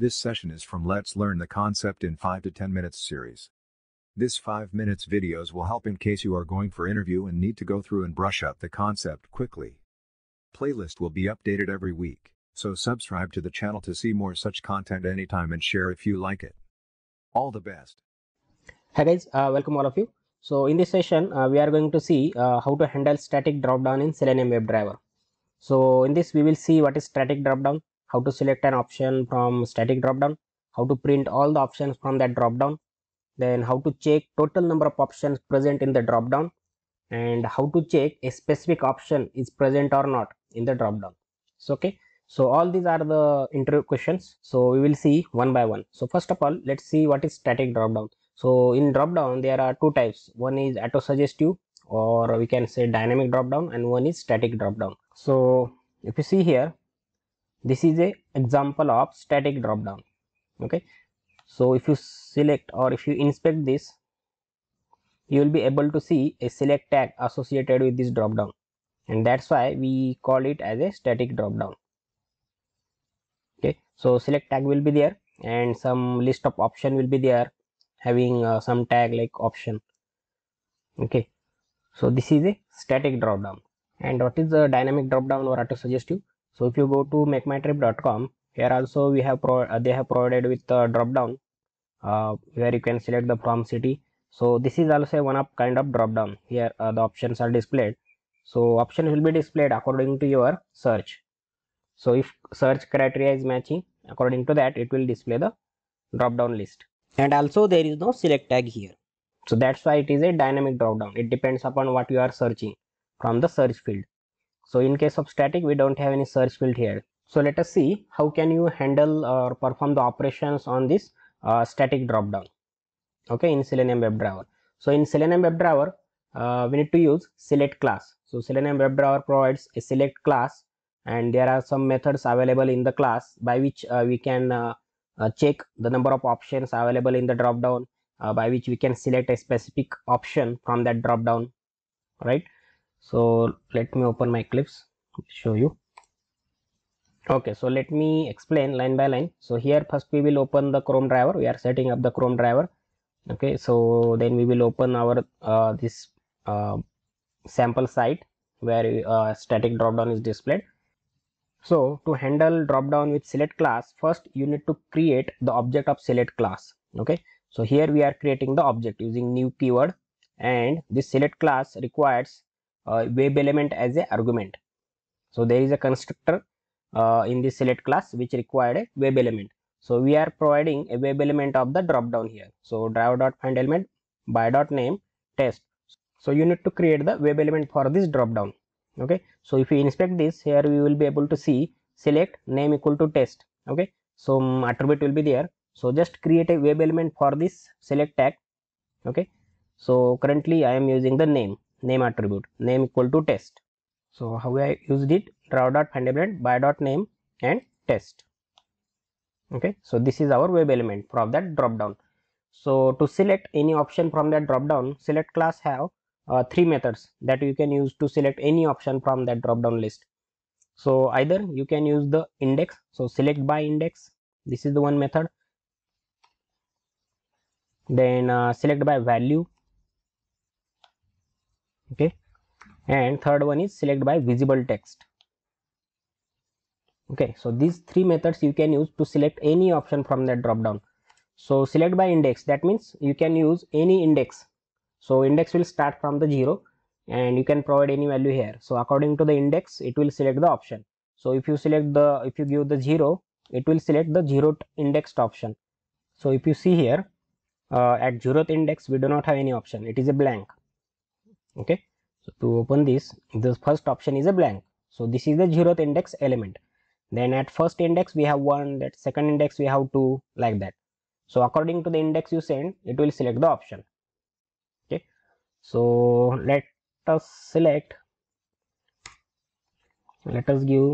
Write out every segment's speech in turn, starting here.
This session is from Let's Learn the Concept in 5 to 10 Minutes series. This 5 minutes videos will help in case you are going for interview and need to go through and brush up the concept quickly. Playlist will be updated every week, so subscribe to the channel to see more such content anytime and share if you like it. All the best. Hi guys, uh, welcome all of you. So in this session, uh, we are going to see uh, how to handle static dropdown in Selenium WebDriver. So in this, we will see what is static dropdown, how to select an option from static dropdown, how to print all the options from that dropdown, then how to check total number of options present in the dropdown, and how to check a specific option is present or not in the dropdown. So, okay. So all these are the interview questions. So we will see one by one. So first of all, let's see what is static dropdown. So in dropdown, there are two types. One is auto suggestive or we can say dynamic dropdown and one is static dropdown. So if you see here, this is a example of static drop down okay so if you select or if you inspect this you will be able to see a select tag associated with this drop down and that's why we call it as a static drop down okay so select tag will be there and some list of option will be there having uh, some tag like option okay so this is a static drop down and what is the dynamic drop down or auto you? so if you go to makemytrip.com here also we have pro uh, they have provided with the drop down uh, where you can select the from city so this is also one up kind of drop down here uh, the options are displayed so options will be displayed according to your search so if search criteria is matching according to that it will display the drop down list and also there is no select tag here so that's why it is a dynamic drop down it depends upon what you are searching from the search field so in case of static, we don't have any search field here. So let us see how can you handle or perform the operations on this uh, static dropdown. Okay, in Selenium WebDriver. So in Selenium WebDriver, uh, we need to use select class. So Selenium WebDriver provides a select class and there are some methods available in the class by which uh, we can uh, uh check the number of options available in the drop down uh, by which we can select a specific option from that drop down right so let me open my clips show you okay so let me explain line by line so here first we will open the chrome driver we are setting up the chrome driver okay so then we will open our uh, this uh, sample site where uh, static dropdown is displayed so to handle dropdown with select class first you need to create the object of select class okay so here we are creating the object using new keyword and this select class requires uh, web element as a argument so there is a constructor uh, in this select class which required a web element so we are providing a web element of the drop down here so drive dot find element by dot name test so you need to create the web element for this drop down okay so if you inspect this here we will be able to see select name equal to test okay so um, attribute will be there so just create a web element for this select tag okay so currently i am using the name name attribute name equal to test so how i used it draw dot handlebrand by dot name and test okay so this is our web element from that drop down so to select any option from that drop down select class have uh, three methods that you can use to select any option from that drop down list so either you can use the index so select by index this is the one method then uh, select by value okay and third one is select by visible text okay so these three methods you can use to select any option from that drop down so select by index that means you can use any index so index will start from the zero and you can provide any value here so according to the index it will select the option so if you select the if you give the zero it will select the zero indexed option so if you see here uh, at zeroth index we do not have any option it is a blank okay so to open this the first option is a blank so this is the zeroth index element then at first index we have one that second index we have two like that so according to the index you send it will select the option okay so let us select let us give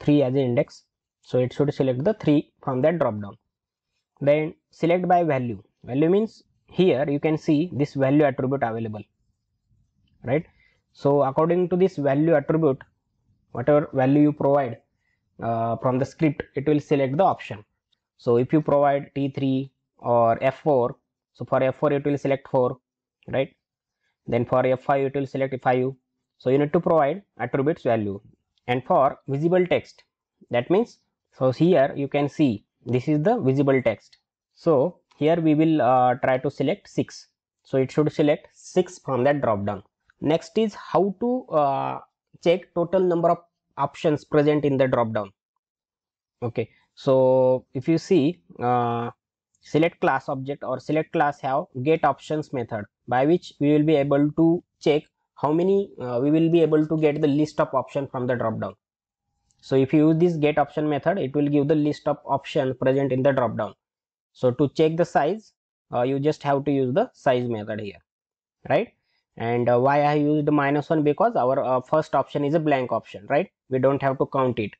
3 as an index so it should select the 3 from that drop down then select by value value means here you can see this value attribute available right so according to this value attribute whatever value you provide uh, from the script it will select the option so if you provide t3 or f4 so for f4 it will select 4 right then for f5 it will select 5 so you need to provide attributes value and for visible text that means so here you can see this is the visible text so here we will uh, try to select 6 so it should select 6 from that drop down next is how to uh, check total number of options present in the drop down okay so if you see uh, select class object or select class have get options method by which we will be able to check how many uh, we will be able to get the list of option from the drop down so if you use this get option method it will give the list of option present in the drop down so to check the size uh, you just have to use the size method here right and uh, why i used minus one because our uh, first option is a blank option right we don't have to count it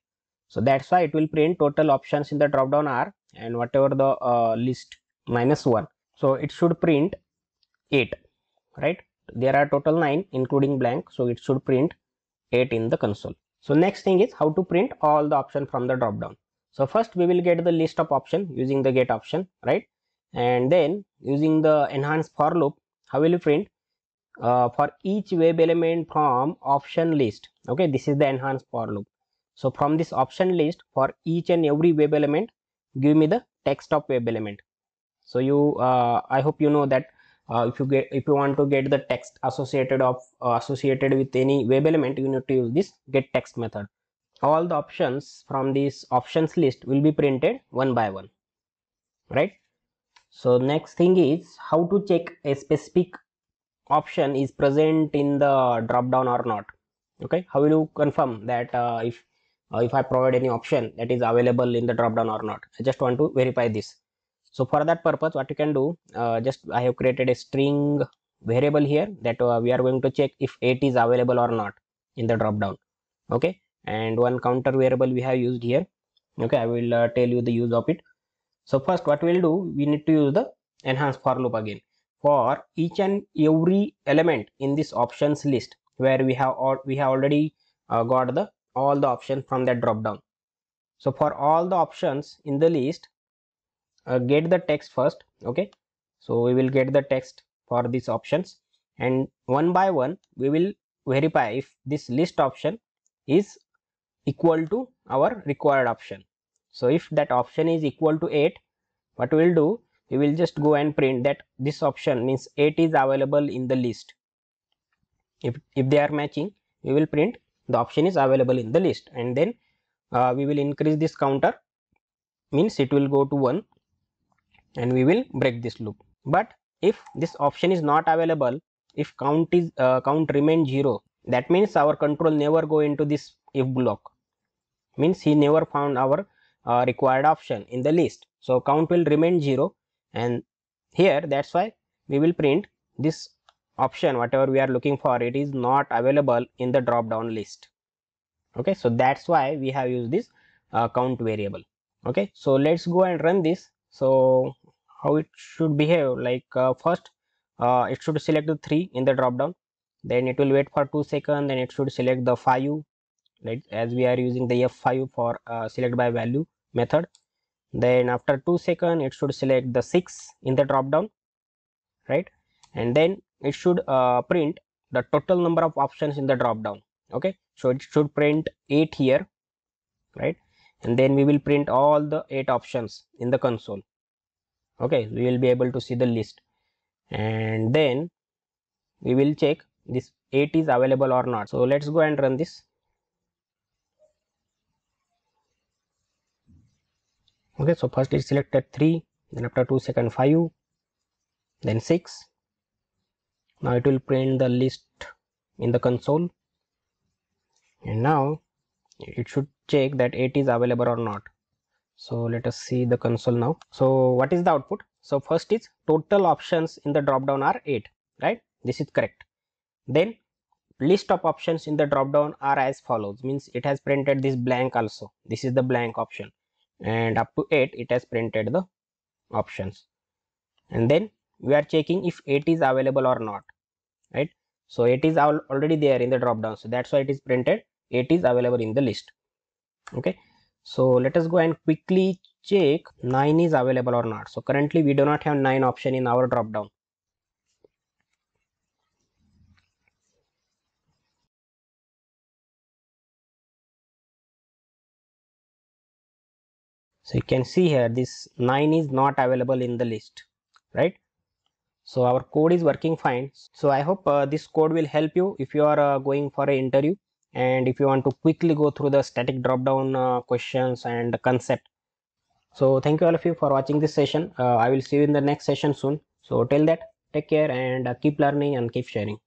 so that's why it will print total options in the drop down are and whatever the uh, list minus one so it should print eight right there are total nine including blank so it should print eight in the console so next thing is how to print all the option from the drop down so first we will get the list of option using the get option right and then using the enhanced for loop how will you print uh, for each web element from option list okay this is the enhanced for loop so from this option list for each and every web element give me the text of web element so you uh, i hope you know that uh, if you get if you want to get the text associated of uh, associated with any web element you need to use this get text method all the options from this options list will be printed one by one right so next thing is how to check a specific option is present in the drop down or not okay how will you confirm that uh, if uh, if i provide any option that is available in the drop down or not i just want to verify this so for that purpose what you can do uh, just i have created a string variable here that uh, we are going to check if 8 is available or not in the drop down okay and one counter variable we have used here okay i will uh, tell you the use of it so first what we'll do we need to use the enhance for loop again for each and every element in this options list where we have all we have already uh, got the all the options from that drop down so for all the options in the list uh, get the text first okay so we will get the text for these options and one by one we will verify if this list option is equal to our required option so if that option is equal to 8 what we will do we will just go and print that this option means 8 is available in the list if, if they are matching we will print the option is available in the list and then uh, we will increase this counter means it will go to 1 and we will break this loop but if this option is not available if count is uh, count remains 0 that means our control never go into this if block means he never found our uh, required option in the list so count will remain 0 and here that's why we will print this option whatever we are looking for it is not available in the drop down list okay so that's why we have used this uh, count variable okay so let's go and run this so how it should behave like uh, first uh, it should select the 3 in the drop down then it will wait for 2 seconds then it should select the 5 like as we are using the f5 for uh, select by value method then after 2 second it should select the 6 in the drop down right and then it should uh, print the total number of options in the drop down okay so it should print 8 here right and then we will print all the 8 options in the console okay we will be able to see the list and then we will check this 8 is available or not so let's go and run this okay so first it selected 3 then after 2 second 5 then 6 now it will print the list in the console and now it should check that 8 is available or not so let us see the console now so what is the output so first is total options in the drop down are 8 right this is correct then list of options in the drop down are as follows means it has printed this blank also this is the blank option and up to 8 it has printed the options and then we are checking if 8 is available or not right so 8 is al already there in the drop down so that's why it is printed 8 is available in the list okay so let us go and quickly check 9 is available or not so currently we do not have 9 option in our drop down so you can see here this 9 is not available in the list right so our code is working fine so i hope uh, this code will help you if you are uh, going for an interview and if you want to quickly go through the static drop down uh, questions and concept so thank you all of you for watching this session uh, i will see you in the next session soon so till that take care and uh, keep learning and keep sharing